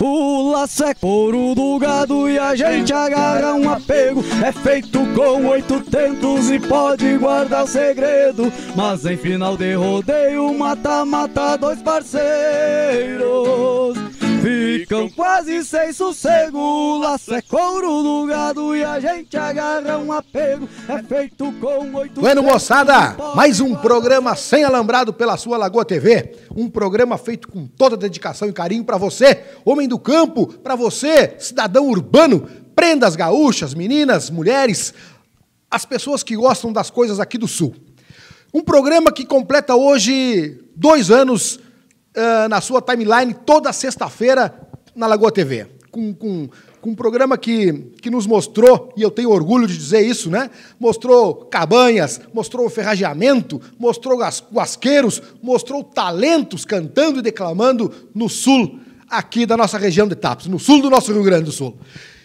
O laço é couro do gado e a gente agarra um apego. É feito com oito tentos e pode guardar segredo. Mas em final de rodeio, mata-mata dois parceiros cão quase sem sossego. Laço é couro do gado e a gente agarra um apego. É feito com oito. Bueno, moçada, mais um programa sem alambrado pela sua Lagoa TV. Um programa feito com toda dedicação e carinho para você, homem do campo, para você, cidadão urbano. Prendas gaúchas, meninas, mulheres, as pessoas que gostam das coisas aqui do Sul. Um programa que completa hoje dois anos uh, na sua timeline, toda sexta-feira, na Lagoa TV, com, com, com um programa que, que nos mostrou, e eu tenho orgulho de dizer isso, né? Mostrou cabanhas, mostrou ferrageamento, mostrou guasqueiros, mostrou talentos cantando e declamando no sul, aqui da nossa região de Tapes, no sul do nosso Rio Grande do Sul.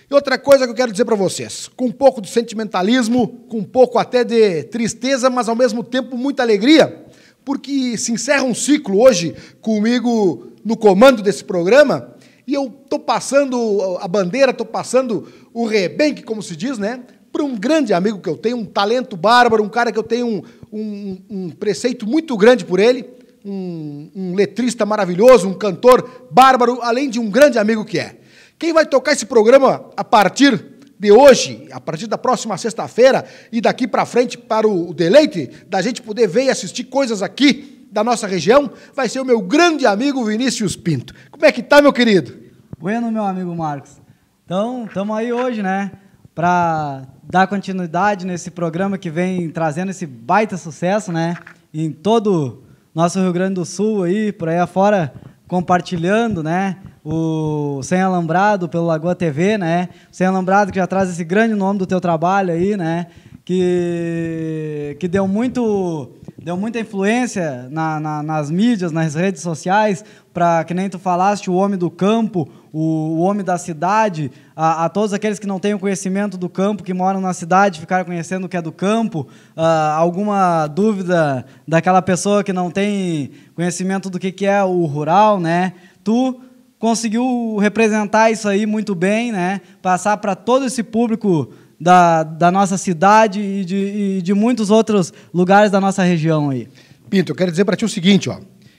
E outra coisa que eu quero dizer para vocês, com um pouco de sentimentalismo, com um pouco até de tristeza, mas ao mesmo tempo muita alegria, porque se encerra um ciclo hoje comigo no comando desse programa, e eu estou passando a bandeira, estou passando o rebenque, como se diz, né? Para um grande amigo que eu tenho, um talento bárbaro, um cara que eu tenho um, um, um preceito muito grande por ele, um, um letrista maravilhoso, um cantor bárbaro, além de um grande amigo que é. Quem vai tocar esse programa a partir de hoje, a partir da próxima sexta-feira e daqui para frente, para o deleite da gente poder ver e assistir coisas aqui da nossa região vai ser o meu grande amigo Vinícius Pinto. Como é que tá, meu querido? Bueno, meu amigo Marcos. Então, estamos aí hoje, né? Para dar continuidade nesse programa que vem trazendo esse baita sucesso, né? Em todo nosso Rio Grande do Sul aí, por aí afora, compartilhando, né? O Sem Alambrado pelo Lagoa TV, né? O Sem Alambrado que já traz esse grande nome do teu trabalho aí, né? Que, que deu muito deu muita influência na, na, nas mídias, nas redes sociais, para, que nem tu falaste, o homem do campo, o, o homem da cidade, a, a, todos aqueles que não têm o conhecimento do campo, que moram na cidade, ficaram conhecendo o que é do campo, a, ah, alguma dúvida daquela pessoa que não tem conhecimento do que, que é o rural, né? Tu conseguiu representar isso aí muito bem, né? Passar para todo esse público da, da nossa cidade e de, e de muitos outros lugares da nossa região aí. Pinto, eu quero dizer para ti o seguinte, ó,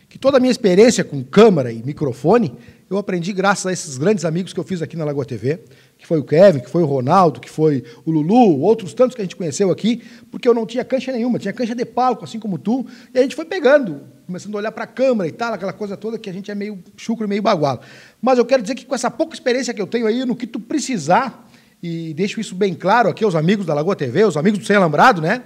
que toda a minha experiência com câmera e microfone eu aprendi graças a esses grandes amigos que eu fiz aqui na Lagoa TV, que foi o Kevin, que foi o Ronaldo, que foi o Lulu, outros tantos que a gente conheceu aqui, porque eu não tinha cancha nenhuma, tinha cancha de palco, assim como tu, e a gente foi pegando, começando a olhar para a câmera e tal, aquela coisa toda que a gente é meio chucro e meio bagual. Mas eu quero dizer que com essa pouca experiência que eu tenho aí, no que tu precisar, e deixo isso bem claro aqui aos amigos da Lagoa TV, aos amigos do Sem Alambrado, né?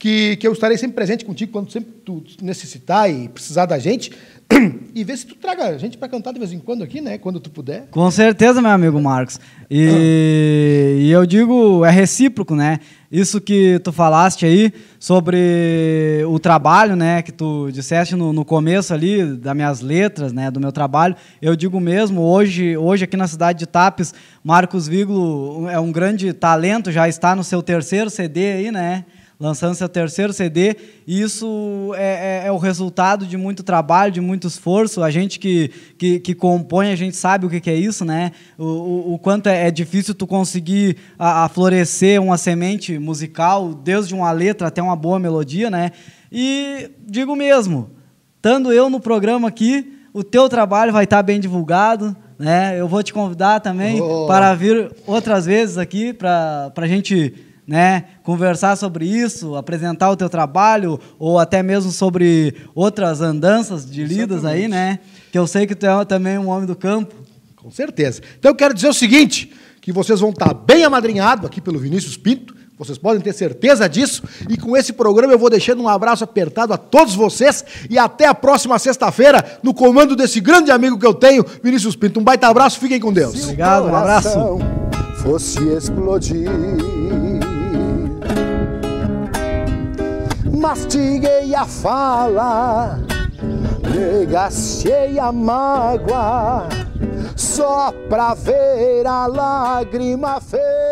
que, que eu estarei sempre presente contigo quando sempre tu necessitar e precisar da gente. E ver se tu traga a gente para cantar de vez em quando aqui, né? Quando tu puder. Com certeza, meu amigo Marcos. E, ah. e eu digo, é recíproco, né? Isso que tu falaste aí sobre o trabalho, né? Que tu disseste no, no começo ali, das minhas letras, né? Do meu trabalho. Eu digo mesmo, hoje, hoje aqui na cidade de Tapes, Marcos Viglo é um grande talento, já está no seu terceiro CD aí, né? lançando seu terceiro CD. E isso é, é, é, o resultado de muito trabalho, de muito esforço. A gente que, que, que compõe, a gente sabe o que, que é isso, né? O, o, o quanto é, é, difícil tu conseguir a, a florescer uma semente musical, desde uma letra até uma boa melodia, né? E digo mesmo, estando eu no programa aqui, o teu trabalho vai estar tá bem divulgado, né? Eu vou te convidar também oh. para vir outras vezes aqui para a gente né, conversar sobre isso, apresentar o teu trabalho ou até mesmo sobre outras andanças de lidas aí, né? Que eu sei que tu é também um homem do campo. Com certeza. Então eu quero dizer o seguinte, que vocês vão estar bem amadrinhados aqui pelo Vinícius Pinto, vocês podem ter certeza disso. E com esse programa eu vou deixando um abraço apertado a todos vocês e até a próxima sexta-feira no comando desse grande amigo que eu tenho, Vinícius Pinto. Um baita abraço, fiquem com Deus. Obrigado, um abraço. Fosse explodir Fastiguei a fala, degacei a mágoa, só pra ver a lágrima feia.